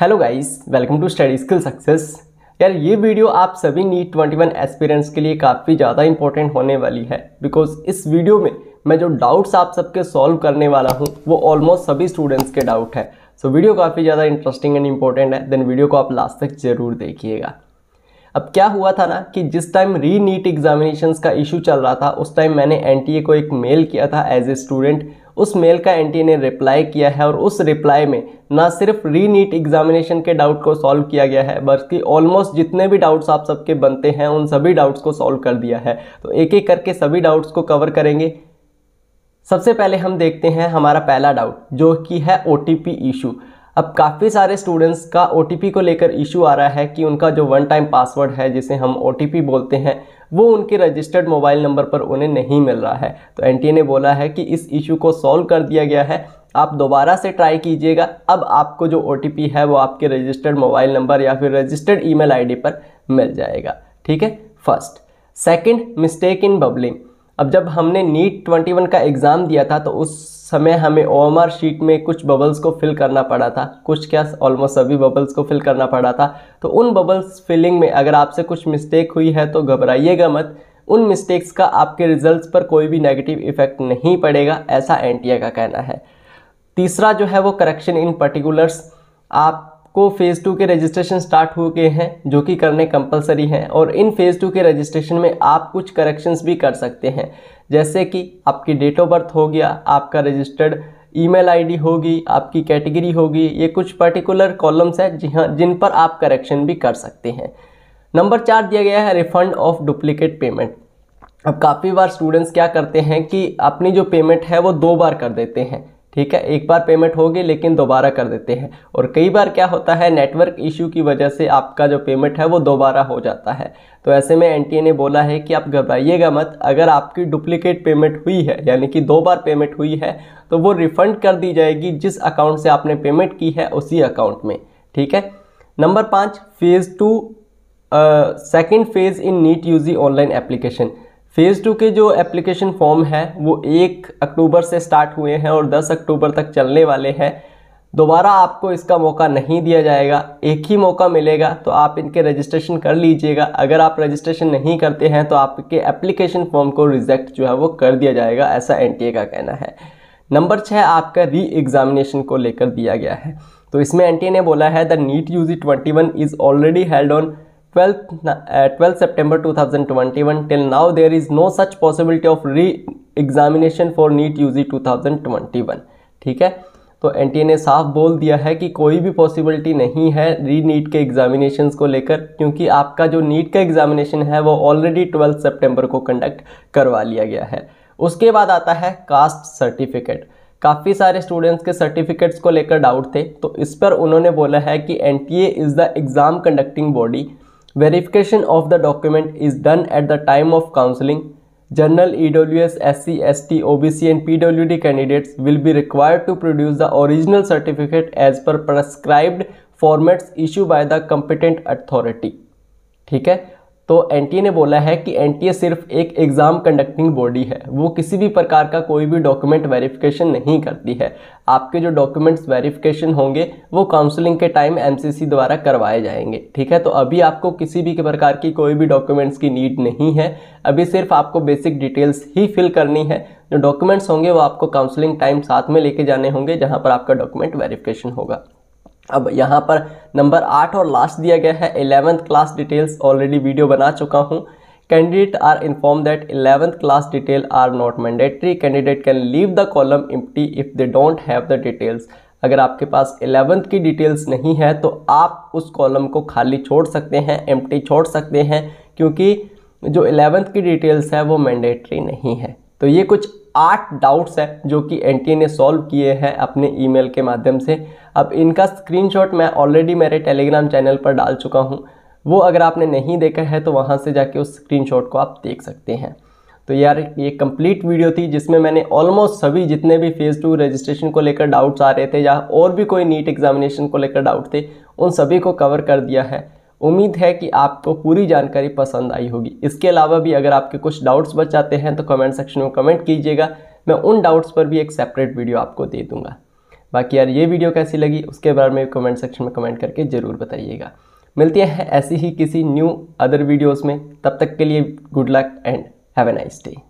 Hello guys welcome to study skill success यार ये video आप सभी नीट 21 एक्सपीरियंस के लिए काफ़ी ज़्यादा इंपॉर्टेंट होने वाली है बिकॉज इस वीडियो में मैं जो डाउट्स आप सबके सॉल्व करने वाला हूँ वो ऑलमोस्ट सभी स्टूडेंट्स के डाउट है सो so, वीडियो काफ़ी ज़्यादा इंटरेस्टिंग एंड इंपॉर्टेंट है देन वीडियो को आप लास्ट तक ज़रूर देखिएगा अब क्या हुआ था ना कि जिस टाइम री नीट एग्जामिनेशन का इशू चल रहा था उस टाइम मैंने एन को एक मेल किया था एज ए स्टूडेंट उस मेल का एन ने रिप्लाई किया है और उस रिप्लाई में ना सिर्फ री नीट एग्जामिनेशन के डाउट को सॉल्व किया गया है बल्कि ऑलमोस्ट जितने भी डाउट्स आप सबके बनते हैं उन सभी डाउट्स को सॉल्व कर दिया है तो एक एक करके सभी डाउट्स को कवर करेंगे सबसे पहले हम देखते हैं हमारा पहला डाउट जो कि है ओ इशू अब काफ़ी सारे स्टूडेंट्स का ओ को लेकर इशू आ रहा है कि उनका जो वन टाइम पासवर्ड है जिसे हम ओ बोलते हैं वो उनके रजिस्टर्ड मोबाइल नंबर पर उन्हें नहीं मिल रहा है तो एन ने बोला है कि इस इशू को सॉल्व कर दिया गया है आप दोबारा से ट्राई कीजिएगा अब आपको जो ओ है वो आपके रजिस्टर्ड मोबाइल नंबर या फिर रजिस्टर्ड ई मेल पर मिल जाएगा ठीक है first second mistake in bubbling अब जब हमने नीट 21 का एग्ज़ाम दिया था तो उस समय हमें ओ शीट में कुछ बबल्स को फिल करना पड़ा था कुछ क्या ऑलमोस्ट सभी बबल्स को फिल करना पड़ा था तो उन बबल्स फिलिंग में अगर आपसे कुछ मिस्टेक हुई है तो घबराइएगा मत उन मिस्टेक्स का आपके रिजल्ट्स पर कोई भी नेगेटिव इफेक्ट नहीं पड़ेगा ऐसा एन का कहना है तीसरा जो है वो करेक्शन इन पर्टिकुलर्स आप आपको फ़ेज़ टू के रजिस्ट्रेशन स्टार्ट हो गए हैं जो कि करने कंपलसरी हैं और इन फ़ेज़ टू के रजिस्ट्रेशन में आप कुछ करेक्शंस भी कर सकते हैं जैसे कि आपकी डेट ऑफ बर्थ हो गया आपका रजिस्टर्ड ईमेल आईडी होगी आपकी कैटेगरी होगी ये कुछ पर्टिकुलर कॉलम्स हैं जी हाँ जिन पर आप करेक्शन भी कर सकते हैं नंबर चार दिया गया है रिफंड ऑफ डुप्लीकेट पेमेंट अब काफ़ी बार स्टूडेंट्स क्या करते हैं कि अपनी जो पेमेंट है वो दो बार कर देते हैं ठीक है एक बार पेमेंट होगी लेकिन दोबारा कर देते हैं और कई बार क्या होता है नेटवर्क इशू की वजह से आपका जो पेमेंट है वो दोबारा हो जाता है तो ऐसे में एन ने बोला है कि आप घबराइएगा मत अगर आपकी डुप्लीकेट पेमेंट हुई है यानी कि दो बार पेमेंट हुई है तो वो रिफ़ंड कर दी जाएगी जिस अकाउंट से आपने पेमेंट की है उसी अकाउंट में ठीक है नंबर पाँच phase two second phase in NEET UG online application phase two के जो एप्लीकेशन फॉर्म है वो एक अक्टूबर से स्टार्ट हुए हैं और 10 अक्टूबर तक चलने वाले हैं दोबारा आपको इसका मौका नहीं दिया जाएगा एक ही मौका मिलेगा तो आप इनके रजिस्ट्रेशन कर लीजिएगा अगर आप रजिस्ट्रेशन नहीं करते हैं तो आपके एप्लीकेशन फॉर्म को रिजेक्ट जो है वो कर दिया जाएगा ऐसा एन का कहना है नंबर छः आपका री एग्जामिनेशन को लेकर दिया गया है तो इसमें एन ने बोला है the NEET U G twenty one is already held on 12th, uh, 12th September 2021 till now there is no such possibility of re-examination for NEET UG 2021 ठीक है तो एन ने साफ बोल दिया है कि कोई भी पॉसिबिलिटी नहीं है री नीट के एग्जामिनेशन को लेकर क्योंकि आपका जो नीट का एग्जामिनेशन है वो ऑलरेडी ट्वेल्थ सितंबर को कंडक्ट करवा लिया गया है उसके बाद आता है कास्ट सर्टिफिकेट काफ़ी सारे स्टूडेंट्स के सर्टिफिकेट्स को लेकर डाउट थे तो इस पर उन्होंने बोला है कि N T A is the exam conducting body Verification of the document is done at the time of counseling. General EWS, SC, ST, OBC and PWD candidates will be required to produce the original certificate as per prescribed formats issued by the competent authority. ठीक है तो NTA ने बोला है कि NTA सिर्फ एक exam conducting body है वो किसी भी प्रकार का कोई भी डॉक्यूमेंट वेरिफिकेशन नहीं करती है आपके जो डॉक्यूमेंट्स वेरिफिकेशन होंगे वो काउंसलिंग के टाइम एमसीसी द्वारा करवाए जाएंगे ठीक है तो अभी आपको किसी भी प्रकार की कोई भी डॉक्यूमेंट्स की नीड नहीं है अभी सिर्फ आपको बेसिक डिटेल्स ही फिल करनी है जो डॉक्यूमेंट्स होंगे वो आपको काउंसलिंग टाइम साथ में लेके जाने होंगे जहाँ पर आपका डॉक्यूमेंट वेरिफिकेशन होगा अब यहाँ पर नंबर आठ और लास्ट दिया गया है eleventh class details already video बना चुका हूँ candidate are inform that eleventh class detail are not mandatory candidate can leave the column empty if they don't have the details अगर आपके पास एलेवंथ की डिटेल्स नहीं है तो आप उस कॉलम को खाली छोड़ सकते हैं एम छोड़ सकते हैं क्योंकि जो एलेवंथ की डिटेल्स है वो मैंडेटरी नहीं है तो ये कुछ आठ डाउट्स हैं जो कि एन ने सॉल्व किए हैं अपने ईमेल के माध्यम से अब इनका स्क्रीनशॉट मैं ऑलरेडी मेरे टेलीग्राम चैनल पर डाल चुका हूँ वो अगर आपने नहीं देखा है तो वहाँ से जाके उस स्क्रीनशॉट को आप देख सकते हैं तो यार ये कंप्लीट वीडियो थी जिसमें मैंने ऑलमोस्ट सभी जितने भी फेज़ टू रजिस्ट्रेशन को लेकर डाउट्स आ रहे थे या और भी कोई नीट एग्जामिनेशन को लेकर डाउट थे उन सभी को कवर कर दिया है उम्मीद है कि आपको पूरी जानकारी पसंद आई होगी इसके अलावा भी अगर आपके कुछ डाउट्स बच जाते हैं तो कमेंट सेक्शन में कमेंट कीजिएगा मैं उन डाउट्स पर भी एक सेपरेट वीडियो आपको दे दूँगा बाकी यार ये वीडियो कैसी लगी उसके बारे में कमेंट सेक्शन में कमेंट करके ज़रूर बताइएगा मिलते हैं ऐसी ही किसी न्यू अदर वीडियोस में तब तक के लिए good luck and have a nice day